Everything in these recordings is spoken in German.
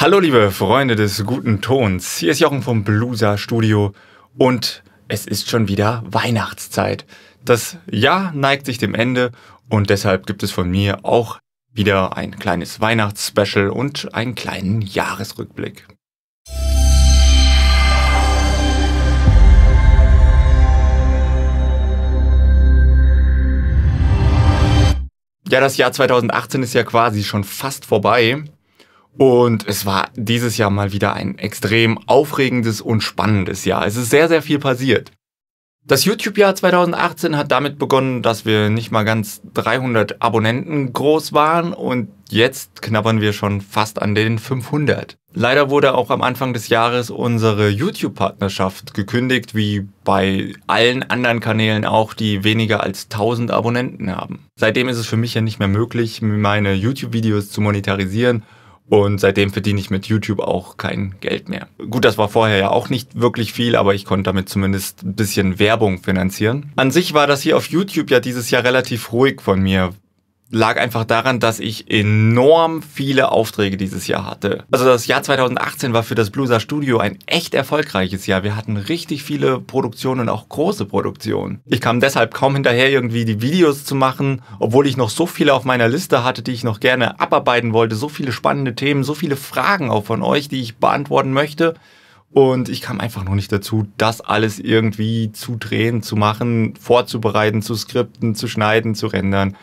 Hallo liebe Freunde des guten Tons, hier ist Jochen vom Blusa Studio und es ist schon wieder Weihnachtszeit. Das Jahr neigt sich dem Ende und deshalb gibt es von mir auch wieder ein kleines Weihnachtsspecial und einen kleinen Jahresrückblick. Ja, das Jahr 2018 ist ja quasi schon fast vorbei und es war dieses Jahr mal wieder ein extrem aufregendes und spannendes Jahr. Es ist sehr, sehr viel passiert. Das YouTube-Jahr 2018 hat damit begonnen, dass wir nicht mal ganz 300 Abonnenten groß waren und jetzt knabbern wir schon fast an den 500. Leider wurde auch am Anfang des Jahres unsere YouTube-Partnerschaft gekündigt, wie bei allen anderen Kanälen auch, die weniger als 1000 Abonnenten haben. Seitdem ist es für mich ja nicht mehr möglich, meine YouTube-Videos zu monetarisieren und seitdem verdiene ich mit YouTube auch kein Geld mehr. Gut, das war vorher ja auch nicht wirklich viel, aber ich konnte damit zumindest ein bisschen Werbung finanzieren. An sich war das hier auf YouTube ja dieses Jahr relativ ruhig von mir, lag einfach daran, dass ich enorm viele Aufträge dieses Jahr hatte. Also das Jahr 2018 war für das Blueser Studio ein echt erfolgreiches Jahr. Wir hatten richtig viele Produktionen und auch große Produktionen. Ich kam deshalb kaum hinterher, irgendwie die Videos zu machen, obwohl ich noch so viele auf meiner Liste hatte, die ich noch gerne abarbeiten wollte. So viele spannende Themen, so viele Fragen auch von euch, die ich beantworten möchte. Und ich kam einfach noch nicht dazu, das alles irgendwie zu drehen, zu machen, vorzubereiten, zu skripten, zu schneiden, zu rendern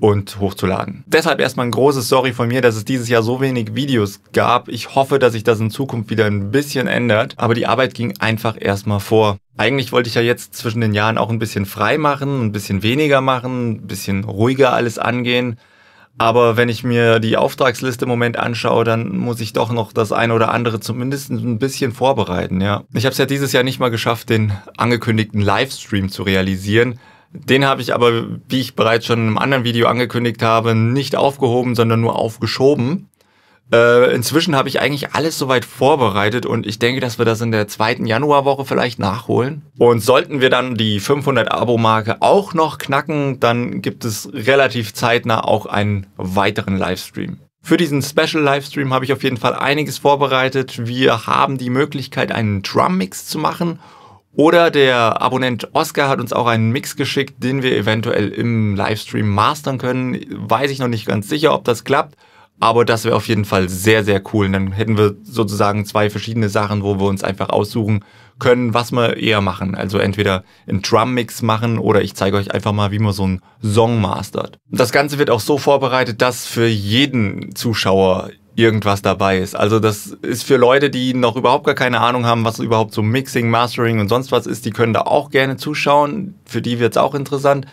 und hochzuladen. Deshalb erstmal ein großes Sorry von mir, dass es dieses Jahr so wenig Videos gab. Ich hoffe, dass sich das in Zukunft wieder ein bisschen ändert, aber die Arbeit ging einfach erstmal vor. Eigentlich wollte ich ja jetzt zwischen den Jahren auch ein bisschen frei machen, ein bisschen weniger machen, ein bisschen ruhiger alles angehen. Aber wenn ich mir die Auftragsliste im Moment anschaue, dann muss ich doch noch das eine oder andere zumindest ein bisschen vorbereiten, ja. Ich habe es ja dieses Jahr nicht mal geschafft, den angekündigten Livestream zu realisieren, den habe ich aber, wie ich bereits schon in einem anderen Video angekündigt habe, nicht aufgehoben, sondern nur aufgeschoben. Äh, inzwischen habe ich eigentlich alles soweit vorbereitet und ich denke, dass wir das in der zweiten Januarwoche vielleicht nachholen. Und sollten wir dann die 500 Abo-Marke auch noch knacken, dann gibt es relativ zeitnah auch einen weiteren Livestream. Für diesen Special Livestream habe ich auf jeden Fall einiges vorbereitet. Wir haben die Möglichkeit, einen Drum Mix zu machen oder der Abonnent Oscar hat uns auch einen Mix geschickt, den wir eventuell im Livestream mastern können. Weiß ich noch nicht ganz sicher, ob das klappt. Aber das wäre auf jeden Fall sehr, sehr cool. Und dann hätten wir sozusagen zwei verschiedene Sachen, wo wir uns einfach aussuchen können, was wir eher machen. Also entweder einen Drum-Mix machen oder ich zeige euch einfach mal, wie man so einen Song mastert. Das Ganze wird auch so vorbereitet, dass für jeden Zuschauer irgendwas dabei ist. Also das ist für Leute, die noch überhaupt gar keine Ahnung haben, was überhaupt so Mixing, Mastering und sonst was ist, die können da auch gerne zuschauen. Für die wird es auch interessant.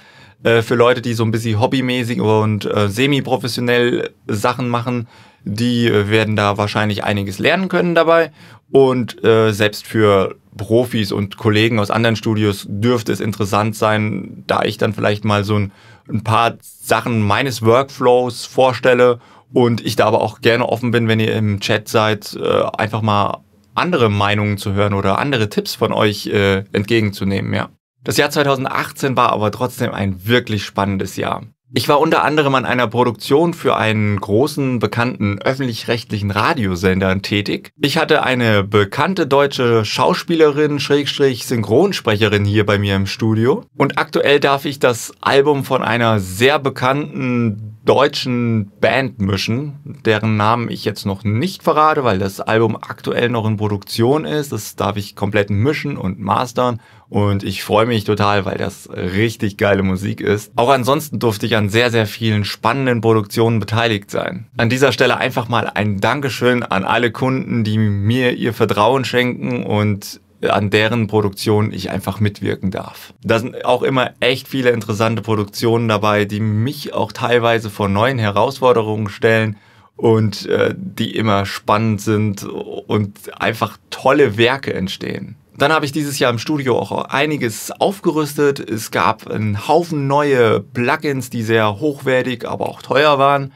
Äh, für Leute, die so ein bisschen hobbymäßig und äh, semi-professionell Sachen machen, die äh, werden da wahrscheinlich einiges lernen können dabei. Und äh, selbst für Profis und Kollegen aus anderen Studios dürfte es interessant sein, da ich dann vielleicht mal so ein, ein paar Sachen meines Workflows vorstelle und ich da aber auch gerne offen bin, wenn ihr im Chat seid, äh, einfach mal andere Meinungen zu hören oder andere Tipps von euch äh, entgegenzunehmen, ja. Das Jahr 2018 war aber trotzdem ein wirklich spannendes Jahr. Ich war unter anderem an einer Produktion für einen großen, bekannten öffentlich-rechtlichen Radiosender tätig. Ich hatte eine bekannte deutsche Schauspielerin, Schrägstrich, Synchronsprecherin hier bei mir im Studio. Und aktuell darf ich das Album von einer sehr bekannten deutschen Band mischen, deren Namen ich jetzt noch nicht verrate, weil das Album aktuell noch in Produktion ist. Das darf ich komplett mischen und mastern. Und ich freue mich total, weil das richtig geile Musik ist. Auch ansonsten durfte ich an sehr, sehr vielen spannenden Produktionen beteiligt sein. An dieser Stelle einfach mal ein Dankeschön an alle Kunden, die mir ihr Vertrauen schenken und an deren Produktion ich einfach mitwirken darf. Da sind auch immer echt viele interessante Produktionen dabei, die mich auch teilweise vor neuen Herausforderungen stellen und äh, die immer spannend sind und einfach tolle Werke entstehen. Dann habe ich dieses Jahr im Studio auch einiges aufgerüstet. Es gab einen Haufen neue Plugins, die sehr hochwertig, aber auch teuer waren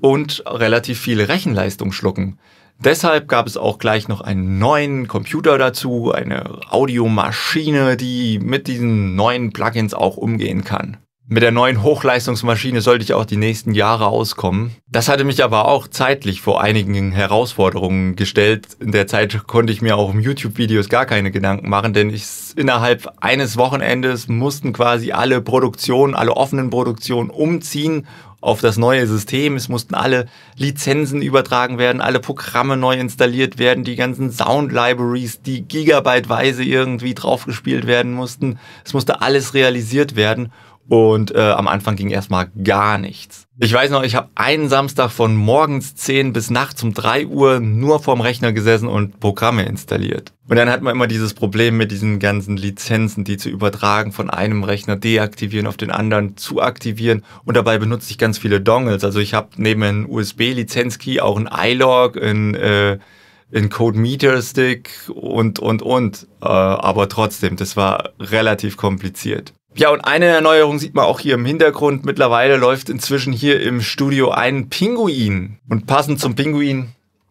und relativ viel Rechenleistung schlucken. Deshalb gab es auch gleich noch einen neuen Computer dazu, eine Audiomaschine, die mit diesen neuen Plugins auch umgehen kann. Mit der neuen Hochleistungsmaschine sollte ich auch die nächsten Jahre auskommen. Das hatte mich aber auch zeitlich vor einigen Herausforderungen gestellt. In der Zeit konnte ich mir auch um YouTube-Videos gar keine Gedanken machen, denn ich innerhalb eines Wochenendes mussten quasi alle Produktionen, alle offenen Produktionen umziehen auf das neue System. Es mussten alle Lizenzen übertragen werden, alle Programme neu installiert werden, die ganzen Sound-Libraries, die gigabyteweise irgendwie draufgespielt werden mussten. Es musste alles realisiert werden. Und äh, am Anfang ging erstmal gar nichts. Ich weiß noch, ich habe einen Samstag von morgens 10 bis nachts um 3 Uhr nur vorm Rechner gesessen und Programme installiert. Und dann hat man immer dieses Problem mit diesen ganzen Lizenzen, die zu übertragen, von einem Rechner deaktivieren, auf den anderen zu aktivieren. Und dabei benutze ich ganz viele Dongles. Also ich habe neben einem USB-Lizenz-Key auch ein iLog, ein... Äh, ein Code Meter Stick und, und, und. Äh, aber trotzdem, das war relativ kompliziert. Ja, und eine Erneuerung sieht man auch hier im Hintergrund. Mittlerweile läuft inzwischen hier im Studio ein Pinguin. Und passend zum Pinguin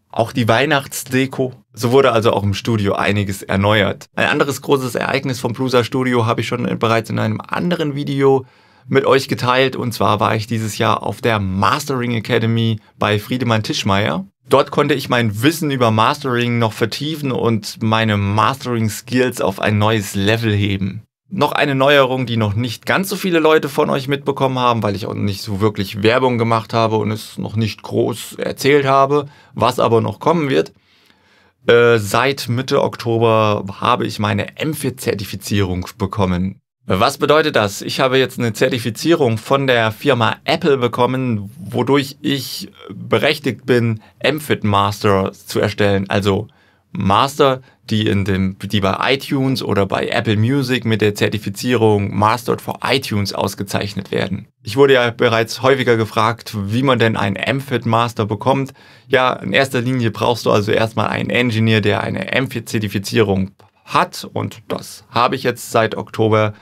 auch die Weihnachtsdeko. So wurde also auch im Studio einiges erneuert. Ein anderes großes Ereignis vom Blueser Studio habe ich schon bereits in einem anderen Video mit euch geteilt. Und zwar war ich dieses Jahr auf der Mastering Academy bei Friedemann Tischmeier. Dort konnte ich mein Wissen über Mastering noch vertiefen und meine Mastering Skills auf ein neues Level heben. Noch eine Neuerung, die noch nicht ganz so viele Leute von euch mitbekommen haben, weil ich auch nicht so wirklich Werbung gemacht habe und es noch nicht groß erzählt habe, was aber noch kommen wird. Äh, seit Mitte Oktober habe ich meine MFIT-Zertifizierung bekommen. Was bedeutet das? Ich habe jetzt eine Zertifizierung von der Firma Apple bekommen, wodurch ich berechtigt bin, MFIT Master zu erstellen, also Master, die, in dem, die bei iTunes oder bei Apple Music mit der Zertifizierung Mastered for iTunes ausgezeichnet werden. Ich wurde ja bereits häufiger gefragt, wie man denn einen MFIT Master bekommt. Ja, in erster Linie brauchst du also erstmal einen Engineer, der eine MFIT-Zertifizierung hat und das habe ich jetzt seit Oktober.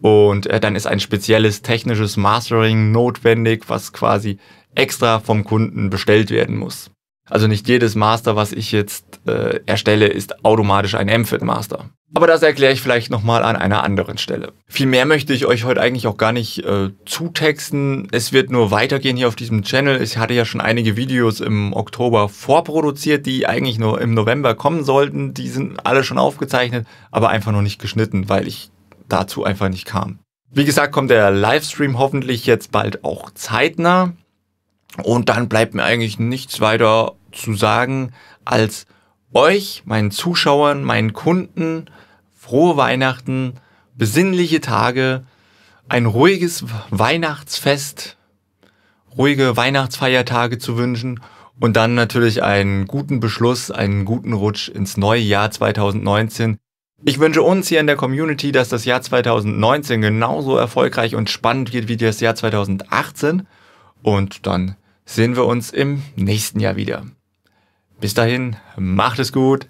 Und äh, dann ist ein spezielles technisches Mastering notwendig, was quasi extra vom Kunden bestellt werden muss. Also nicht jedes Master, was ich jetzt äh, erstelle, ist automatisch ein MFIT-Master. Aber das erkläre ich vielleicht nochmal an einer anderen Stelle. Viel mehr möchte ich euch heute eigentlich auch gar nicht äh, zutexten. Es wird nur weitergehen hier auf diesem Channel. Ich hatte ja schon einige Videos im Oktober vorproduziert, die eigentlich nur im November kommen sollten. Die sind alle schon aufgezeichnet, aber einfach noch nicht geschnitten, weil ich dazu einfach nicht kam. Wie gesagt, kommt der Livestream hoffentlich jetzt bald auch zeitnah. Und dann bleibt mir eigentlich nichts weiter zu sagen, als euch, meinen Zuschauern, meinen Kunden, frohe Weihnachten, besinnliche Tage, ein ruhiges Weihnachtsfest, ruhige Weihnachtsfeiertage zu wünschen und dann natürlich einen guten Beschluss, einen guten Rutsch ins neue Jahr 2019. Ich wünsche uns hier in der Community, dass das Jahr 2019 genauso erfolgreich und spannend wird wie das Jahr 2018. Und dann sehen wir uns im nächsten Jahr wieder. Bis dahin, macht es gut.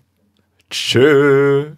Tschö.